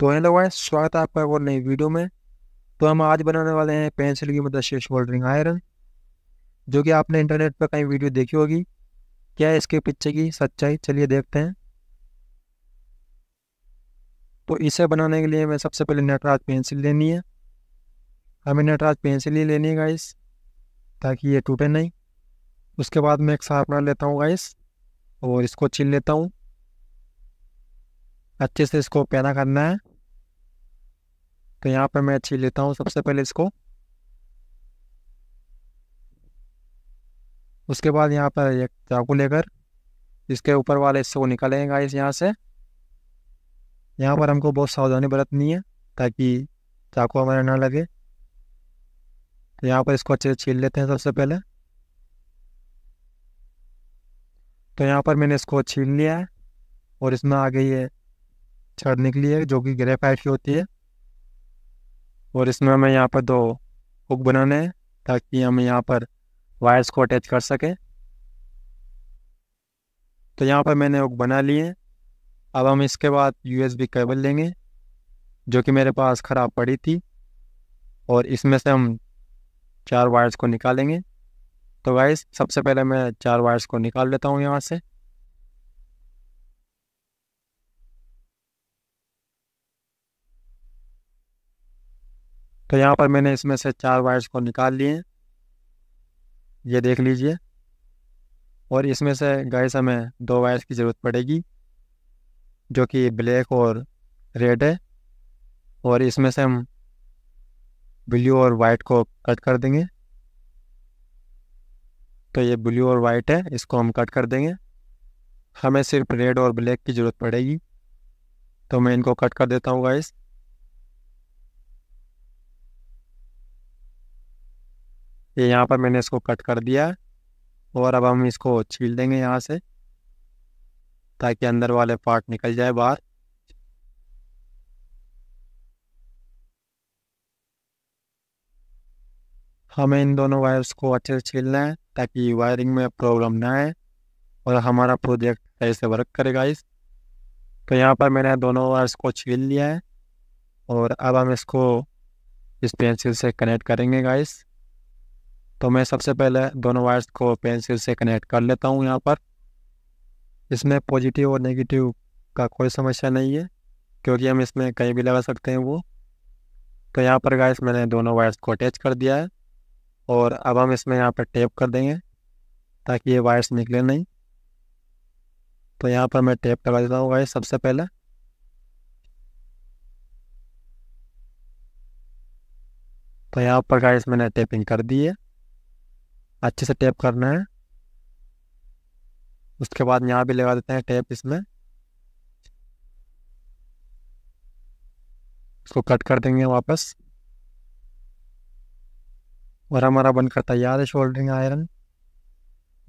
तो hello guys स्वागत है आपका एक और नई वीडियो में तो हम आज बनाने वाले हैं पेंसिल की मदद से शोल्डरिंग आयरन जो कि आपने इंटरनेट पर कहीं वीडियो देखी होगी क्या है इसके पीछे की सच्चाई चलिए देखते हैं तो इसे बनाने के लिए हमें सबसे पहले नटराज पेंसिल लेनी है हमें नटराज पेंसिल ही लेनी है गाइस ताकि ये टूटे नहीं उसके बाद मैं एक शार्पनर लेता हूँ गाइस और इसको छीन लेता हूँ अच्छे से इसको पैदा करना है तो यहाँ पर मैं छीन लेता हूँ सबसे पहले इसको उसके बाद यहाँ पर एक चाकू लेकर इसके ऊपर वाले हिस्से को निकालेंगे गाइस यहाँ से यहाँ पर हमको बहुत सावधानी बरतनी है ताकि चाकू हमारा ना लगे तो यहाँ पर इसको अच्छे से छील लेते हैं सबसे पहले तो यहाँ पर मैंने इसको छील लिया है और इसमें आगे ये छड़ निकली है जो कि ग्रेफाइट की होती है और इसमें हमें यहाँ पर दो हुक बनाने हैं ताकि हम यहाँ पर वायर्स को अटैच कर सकें तो यहाँ पर मैंने हुक बना लिए अब हम इसके बाद यूएसबी केबल लेंगे जो कि मेरे पास ख़राब पड़ी थी और इसमें से हम चार वायर्स को निकालेंगे तो वाइस सबसे पहले मैं चार वायर्स को निकाल लेता हूँ यहाँ से तो यहाँ पर मैंने इसमें से चार वायर्स को निकाल लिए हैं ये देख लीजिए और इसमें से गैस हमें दो वायर्स की ज़रूरत पड़ेगी जो कि ब्लैक और रेड है और इसमें से हम ब्लू और वाइट को कट कर देंगे तो ये ब्लू और वाइट है इसको हम कट कर देंगे हमें सिर्फ रेड और ब्लैक की ज़रूरत पड़ेगी तो मैं इनको कट कर देता हूँ गाइस ये यहाँ पर मैंने इसको कट कर दिया और अब हम इसको छील देंगे यहाँ से ताकि अंदर वाले पार्ट निकल जाए बाहर हमें इन दोनों वायर्स को अच्छे से छीलना है ताकि वायरिंग में प्रॉब्लम ना आए और हमारा प्रोजेक्ट ऐसे वर्क करेगा इस तो यहाँ पर मैंने दोनों वायर्स को छील लिया है और अब हम इसको इस पेंसिल से कनेक्ट करेंगे गाइस तो मैं सबसे पहले दोनों वायर्स को पेंसिल से कनेक्ट कर लेता हूँ यहाँ पर इसमें पॉजिटिव और नेगेटिव का कोई समस्या नहीं है क्योंकि हम इसमें कहीं भी लगा सकते हैं वो तो यहाँ पर गाइस मैंने दोनों वायर्स को अटैच कर दिया है और अब हम इसमें यहाँ पर टेप कर देंगे ताकि ये वायर्स निकले नहीं तो यहाँ पर मैं टेप लगा देता हूँ गाइस सबसे पहले तो यहाँ पर गाइस मैंने टेपिंग कर दी है अच्छे से टैप करना है उसके बाद यहाँ भी लगा देते हैं टैप इसमें इसको कट कर देंगे वापस और हमारा बनकर तैयार है शोल्डरिंग आयरन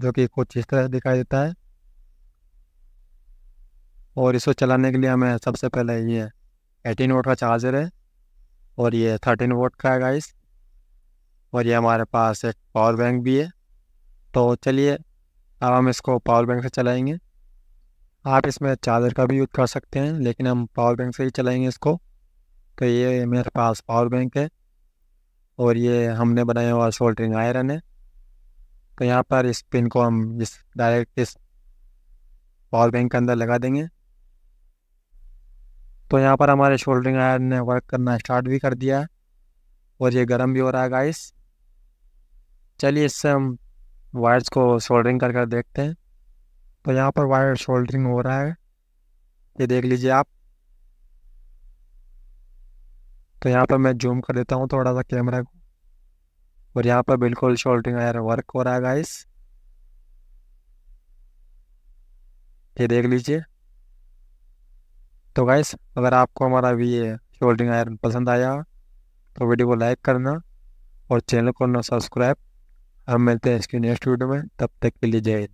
जो कि कुछ इस तरह दिखाई देता है और इसको चलाने के लिए हमें सबसे पहले ये एटीन वोट का चार्जर है और ये थर्टीन वोट का है गाइस और ये हमारे पास एक पावर बैंक भी है तो चलिए अब हम इसको पावर बैंक से चलाएंगे आप इसमें चार्जर का भी यूज़ कर सकते हैं लेकिन हम पावर बैंक से ही चलाएंगे इसको तो ये मेरे पास पावर बैंक है और ये हमने बनाया हुआ सोल्ड्रिंग आयरन है तो यहाँ पर इस पिन को हम इस डायरेक्ट इस पावर बैंक के अंदर लगा देंगे तो यहाँ पर हमारे शोल्डरिंग आयरन ने वर्क करना स्टार्ट भी कर दिया है और ये गर्म भी हो रहा है गाइस चलिए इससे हम वायर्स को सोल्डरिंग कर कर देखते हैं तो यहाँ पर वायर सोल्डरिंग हो रहा है ये देख लीजिए आप तो यहाँ पर मैं जूम कर देता हूँ थोड़ा सा कैमरा को और यहाँ पर बिल्कुल शोल्डरिंग वायर वर्क हो रहा है गाइस ये देख लीजिए तो गाइस अगर आपको हमारा भी ये शोल्डरिंग आयरन पसंद आया तो वीडियो को लाइक करना और चैनल को ना सब्सक्राइब हम मिलते हैं इसके नेक्स्ट वीडियो में तब तक के लिए जय हिंद